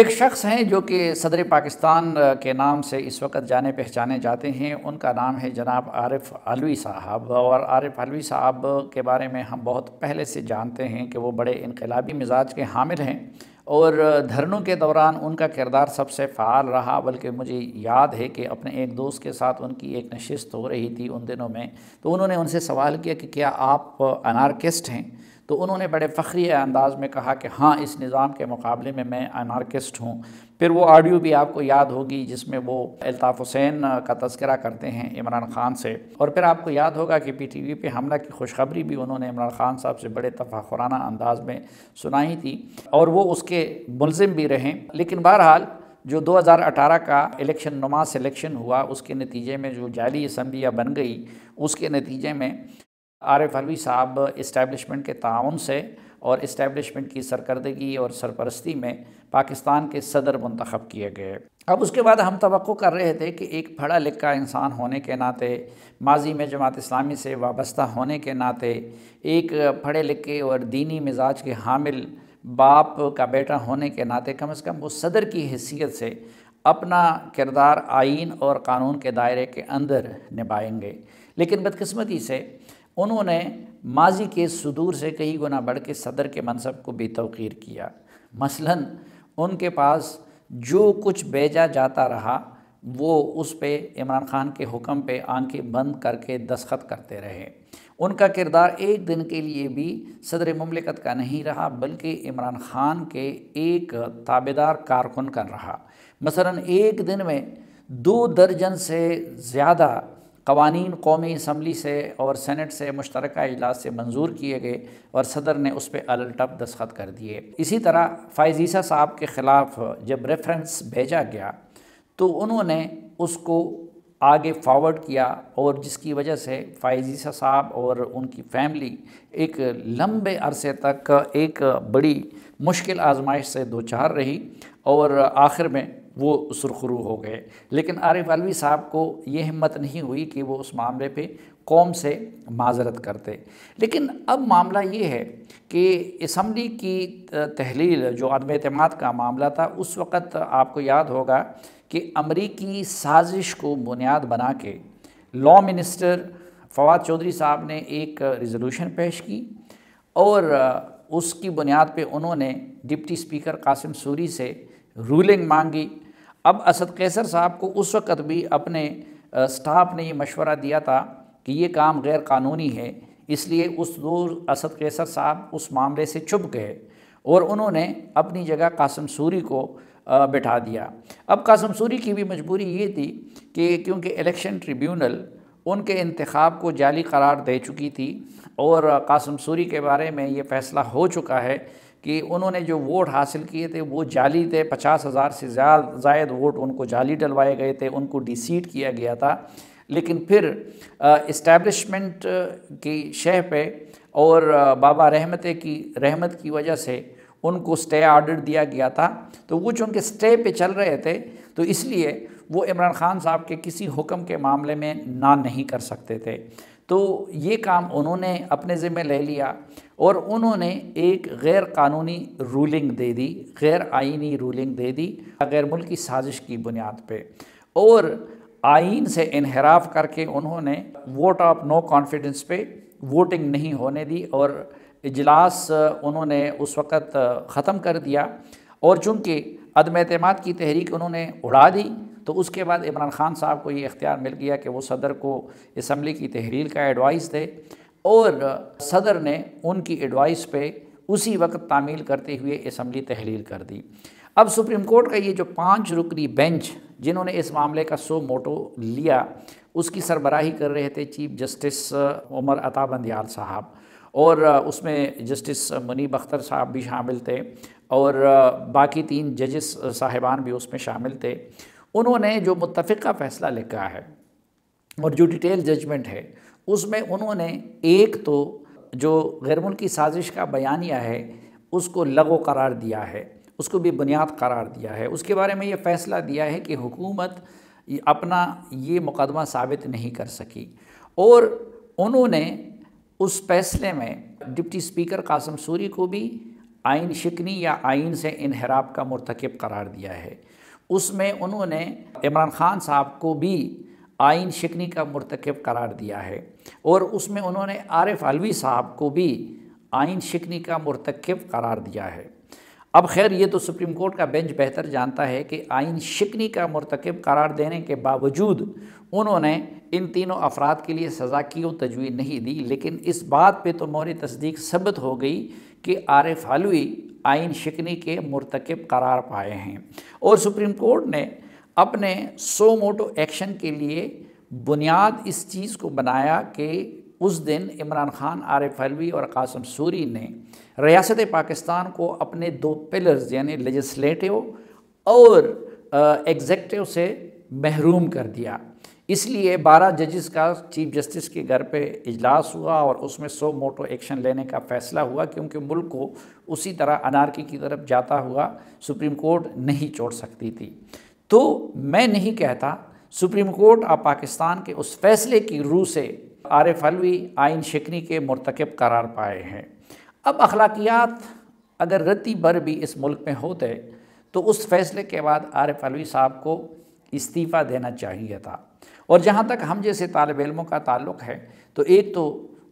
एक शख्स हैं जो कि सदर पाकिस्तान के नाम से इस वक्त जाने पहचाने जाते हैं उनका नाम है जनाब आरिफ आलवी साहब और आरिफ आलवी साहब के बारे में हम बहुत पहले से जानते हैं कि वो बड़े इनकलाबी मिजाज के हामिल हैं और धरनों के दौरान उनका किरदार सबसे फ़ाल रहा बल्कि मुझे याद है कि अपने एक दोस्त के साथ उनकी एक नशस्त हो रही थी उन दिनों में तो उन्होंने उनसे सवाल किया कि क्या आप अनारकिस्ट हैं तो उन्होंने बड़े फ़ख्री अंदाज़ में कहा कि हाँ इस निज़ाम के मुकाबले में मैं अनारकस्ट हूँ फिर वो ऑडियो भी आपको याद होगी जिसमें वो अल्ताफ़ हुसैन का तस्करा करते हैं इमरान खान से और फिर आपको याद होगा कि पी टी वी पर हमला की खुशखबरी भी उन्होंने इमरान खान साहब से बड़े तफाखुराना अंदाज में सुनाई थी और वो उसके मुलजिम भी रहे लेकिन बहरहाल जो 2018 का इलेक्शन नुमा सिलेक्शन हुआ उसके नतीजे में जो जाली इसम्बलियाँ बन गई उसके नतीजे में आर एफ अलवी साहब इस्टेबलिशमेंट के ताउन से और इस्टेबलिशमेंट की सरकर्दगी और सरपरस्ती में पाकिस्तान के सदर मंतखब किए गए अब उसके बाद हम तो कर रहे थे कि एक पढ़ा लिखा इंसान होने के नाते माजी में जमात इस्लामी से वाबस्ता होने के नाते एक पढ़े लिखे और दीनी मिजाज के हामिल बाप का बेटा होने के नाते कम अज़ कम वो सदर की हैसियत से अपना किरदार आइन और कानून के दायरे के अंदर निभाएंगे लेकिन बदकस्मती से उन्होंने माजी के सुदूर से कई गुना बढ़ के सदर के मनसब को बेतौकीर किया मसलन उनके पास जो कुछ भेजा जाता रहा वो उस पर इमरान खान के हुक्म पे आंखें बंद करके दस्खत करते रहे उनका किरदार एक दिन के लिए भी सदर ममलिकत का नहीं रहा बल्कि इमरान खान के एक ताबेदार कारकुन का रहा मसलन एक दिन में दो दर्जन से ज़्यादा कवानीन कौमी इसम्बली से और सैनट से मुश्तरक अजलास से मंजूर किए गए और सदर ने उस पर अलटप दस्खत कर दिए इसी तरह फायजीसा साहब के ख़िलाफ़ जब रेफरेंस भेजा गया तो उन्होंने उसको आगे फॉरवर्ड किया और जिसकी वजह से फायजीसा साहब और उनकी फैमिली एक लंबे अरसे तक एक बड़ी मुश्किल आजमाइश से दो चार रही और आखिर में वो सुरखरू हो गए लेकिन आरिफ अलवी साहब को ये हिम्मत नहीं हुई कि वो उस मामले पे कौम से माजरत करते लेकिन अब मामला ये है कि इसम्बली की तहलील जो अदम अतमाद का मामला था उस वक़्त आपको याद होगा कि अमरीकी साजिश को बुनियाद बना के लॉ मिनिस्टर फवाद चौधरी साहब ने एक रिज़ोल्यूशन पेश की और उसकी बुनियाद पे उन्होंने डिप्टी स्पीकर कासिम सूरी से रूलिंग मांगी अब असद कैसर साहब को उस वक़्त भी अपने स्टाफ ने ये मशवरा दिया था कि ये काम गैर कानूनी है इसलिए उस दूर असद कैसर साहब उस मामले से छुप गए और उन्होंने अपनी जगह कासम सूरी को बैठा दिया अब कासम सूरी की भी मजबूरी ये थी कि क्योंकि इलेक्शन ट्रिब्यूनल उनके इंतखब को जाली करार दे चुकी थी और कासम सूरी के बारे में ये फ़ैसला हो चुका है कि उन्होंने जो वोट हासिल किए थे वो जाली थे पचास हज़ार से ज़्यादा जायद वोट उनको जाली डलवाए गए थे उनको डिसीट किया गया था लेकिन फिर इस्टेबलिशमेंट की शह पे और बाबा रहमत की रहमत की वजह से उनको स्टे आर्डर दिया गया था तो वो जो उनके स्टे पे चल रहे थे तो इसलिए वो इमरान खान साहब के किसी हुक्म के मामले में ना नहीं कर सकते थे तो ये काम उन्होंने अपने ज़िम्मे ले लिया और उन्होंने एक गैर कानूनी रूलिंग दे दी गैर आइनी रूलिंग दे दी गैर मुल्की साजिश की बुनियाद पे और आइन से इनहराफ करके उन्होंने वोट ऑफ नो कॉन्फिडेंस पे वोटिंग नहीं होने दी और इजलास उन्होंने उस वक़्त ख़त्म कर दिया और चूँकि अदम अतमाद की तहरीक उन्होंने उड़ा दी तो उसके बाद इमरान खान साहब को ये इख्तियार मिल गया कि वो सदर को इसम्बली की तहरीर का एडवाइस दे और सदर ने उनकी एडवाइस पे उसी वक्त तामील करते हुए इसम्बली तहरीर कर दी अब सुप्रीम कोर्ट का ये जो पाँच रुकनी बेंच जिन्होंने इस मामले का सो मोटो लिया उसकी सरबराही कर रहे थे चीफ जस्टिस उमर अता बंदयाल साहब और उसमें जस्टिस मुनीब अख्तर साहब भी शामिल थे और बाकी तीन जजस साहिबान भी उसमें शामिल थे उन्होंने जो मुतफ़ का फ़ैसला लिखा है और जो डिटेल जजमेंट है उसमें उन्होंने एक तो जो गैर मुल्की साजिश का बयानिया है उसको लगो करार दिया है उसको भी बुनियाद करार दिया है उसके बारे में ये फ़ैसला दिया है कि हुकूमत अपना ये मुकदमा साबित नहीं कर सकी और उन्होंने उस फैसले में डिप्टी स्पीकर कासम सूरी को भी आइन शिकनी या आइन से इनहराब का मरतकब करार दिया है उसमें उन्होंने इमरान खान साहब को भी आइन शिकनी का मरतकब करार दिया है और उसमें उन्होंने आरिफ अलवी साहब को भी आइन शिकनी का मरतकब करार दिया है अब खैर ये तो सुप्रीम कोर्ट का बेंच बेहतर जानता है कि आइन शिकनी का मरतकब करार देने के बावजूद उन्होंने इन तीनों अफराद के लिए सज़ा की तजवीज़ नहीं दी लेकिन इस बात पे तो मौर तस्दीक सबत हो गई कि आरिफ हलवी आइन शिकनी के मरतकब करार पाए हैं और सुप्रीम कोर्ट ने अपने सो मोटो एक्शन के लिए बुनियाद इस चीज़ को बनाया कि उस दिन इमरान खान आरिफ अलवी और कासम सूरी ने रियासत पाकिस्तान को अपने दो पिलर्स यानी लेजिस्लेटिव और एग्जेक्टिव से महरूम कर दिया इसलिए 12 जजेस का चीफ जस्टिस के घर पे इजलास हुआ और उसमें सो मोटो एक्शन लेने का फैसला हुआ क्योंकि मुल्क को उसी तरह अनारकी की तरफ जाता हुआ सुप्रीम कोर्ट नहीं छोड़ सकती थी तो मैं नहीं कहता सुप्रीम कोर्ट और पाकिस्तान के उस फैसले की रूह से आरिफ अलवी आइन शिकनी के मरतकब करार पाए हैं अब अखलाकियात अगर रत्ती भर भी इस मुल्क में होते तो उस फैसले के बाद आरिफ अलवी साहब को इस्तीफ़ा देना चाहिए था और जहाँ तक हम जैसे तालब इलमों का ताल्लुक है तो एक तो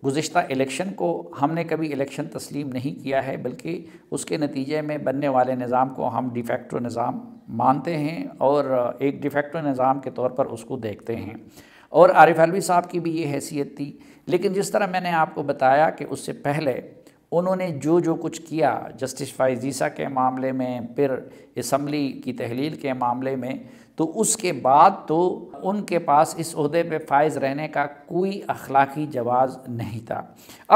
गुज्त इलेक्शन को हमने कभी इलेक्शन तस्लीम नहीं किया है बल्कि उसके नतीजे में बनने वाले निज़ाम को हम डिफेक्टो निज़ाम मानते हैं और एक डिफेक्टो निज़ाम के तौर पर उसको देखते हैं और आरिफ अलवी साहब की भी ये हैसियत थी लेकिन जिस तरह मैंने आपको बताया कि उससे पहले उन्होंने जो जो कुछ किया जस्टिस फाइजीसा के मामले में फिर इसम्बली की तहलील के मामले में तो उसके बाद तो उनके पास इस अहदे पे फायज रहने का कोई अखलाकी जवाज़ नहीं था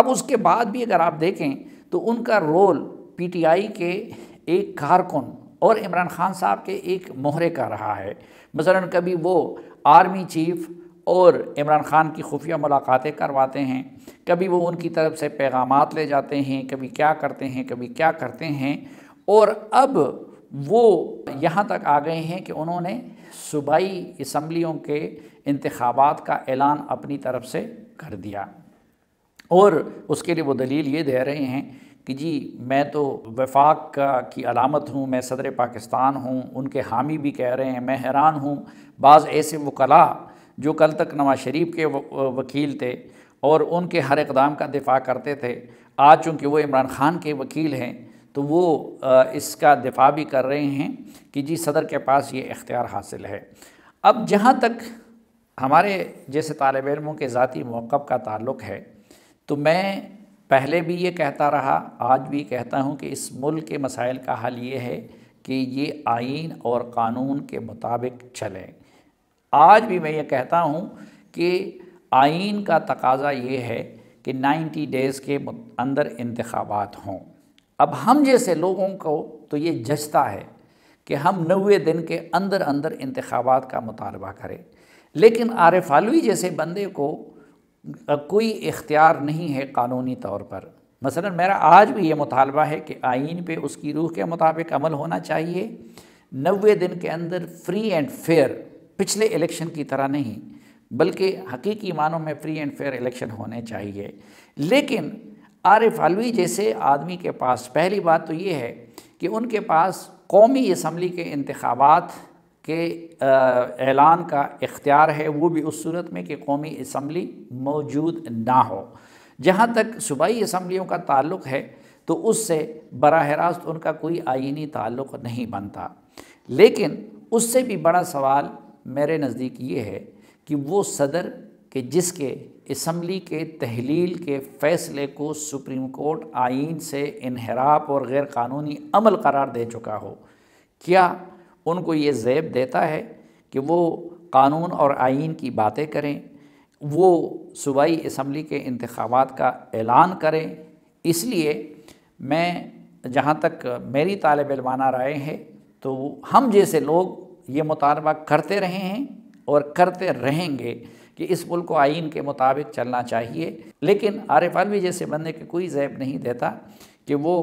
अब उसके बाद भी अगर आप देखें तो उनका रोल पीटीआई के एक कारकुन और इमरान खान साहब के एक मोहरे का रहा है मसलन कभी वो आर्मी चीफ और इमरान खान की खुफिया मुलाकातें करवाते हैं कभी वो उनकी तरफ से पैगाम ले जाते हैं कभी क्या करते हैं कभी क्या करते हैं और अब वो यहाँ तक आ गए हैं कि उन्होंने सूबाई इसम्बलियों के इंतबात का ऐलान अपनी तरफ से कर दिया और उसके लिए वो दलील ये दे रहे हैं कि जी मैं तो वफाक का की अलामत हूँ मैं सदर पाकिस्तान हूँ उनके हामी भी कह रहे हैं मैं हैरान हूँ बाज़ ऐसे वकला जो कल तक नवाज शरीफ के वकील थे और उनके हर इकदाम का दिफा करते थे आज चूँकि वो इमरान खान के वकील हैं तो वो इसका दिफा भी कर रहे हैं कि जी सदर के पास ये इख्तियार हासिल है अब जहाँ तक हमारे जैसे तालब इलमों के ज़ाती मौक़ का ताल्लुक है तो मैं पहले भी ये कहता रहा आज भी कहता हूँ कि इस मुल्क के मसाइल का हल ये है कि ये आइन और कानून के मुताबिक चलें आज भी मैं ये कहता हूँ कि आइन का तकाजा ये है कि 90 डेज़ के अंदर इंतबात हों अब हम जैसे लोगों को तो ये जचता है कि हम नवे दिन के अंदर अंदर इंतबात का मुतालबा करें लेकिन आरफ आलवी जैसे बंदे को कोई इख्तियार नहीं है कानूनी तौर पर मसलन मेरा आज भी ये मुतालबा है कि आइन पे उसकी रूह के मुताबिक अमल होना चाहिए नवे दिन के अंदर फ्री एंड फेयर पिछले इलेक्शन की तरह नहीं बल्कि हकीकी मानों में फ्री एंड फेयर इलेक्शन होने चाहिए लेकिन एफ अलवी जैसे आदमी के पास पहली बात तो ये है कि उनके पास कौमी इसम्बली के इंतबात के ऐलान का इख्तियार है वो भी उस सूरत में कि कौमी इसम्बली मौजूद ना हो जहाँ तक सूबाई इसम्बलियों का ताल्लुक़ है तो उससे बरह रास्त उनका कोई आइनी ताल्लुक़ नहीं बनता लेकिन उससे भी बड़ा सवाल मेरे नज़दीक ये है कि वो सदर के जिसके इसम्बली के तहलील के फ़ैसले को सुप्रीम कोर्ट आइन से इनहराप और गैर क़ानूनी अमल करार दे चुका हो क्या उनको ये जैब देता है कि वो कानून और आइन की बातें करें वो सूबाई इसम्बली के इंतबात का ऐलान करें इसलिए मैं जहाँ तक मेरी तालब इलमाना राय है तो हम जैसे लोग ये मुतालबा करते रहे हैं और करते रहेंगे कि इस मुल्क को आइन के मुताबिक चलना चाहिए लेकिन आरिफ अलवी जैसे बंदे के कोई जैब नहीं देता कि वो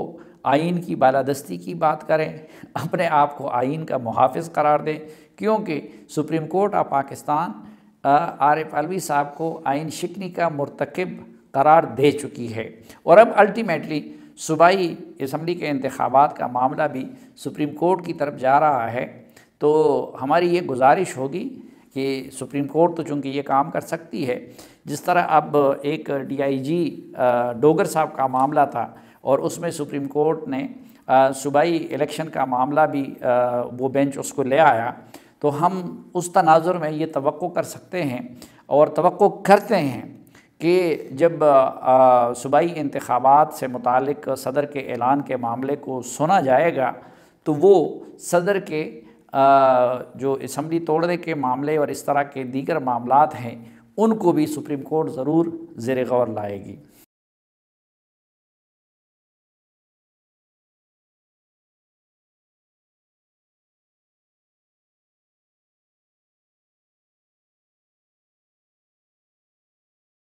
आइन की बालादस्ती की बात करें अपने आप को आइन का मुहाफ़ करार दें क्योंकि Supreme Court of Pakistan Arif Alvi साहब को आइन शिकनी का मरतकब करार दे चुकी है और अब अल्टीमेटली सूबाई इसम्बली के इंतबात का मामला भी सुप्रीम कोर्ट की तरफ जा रहा है तो हमारी ये गुजारिश होगी कि सुप्रीम कोर्ट तो चूँकि ये काम कर सकती है जिस तरह अब एक डीआईजी डोगर साहब का मामला था और उसमें सुप्रीम कोर्ट ने सूबाई इलेक्शन का मामला भी आ, वो बेंच उसको ले आया तो हम उस तनाजुर में ये तो कर सकते हैं और तो करते हैं कि जब सूबाई इंतबात से मुतक सदर के ऐलान के मामले को सुना जाएगा तो वो सदर के जो इसम्बली तोड़ने के मामले और इस तरह के दीगर मामलात हैं उनको भी सुप्रीम कोर्ट ज़रूर जेर गौर लाएगी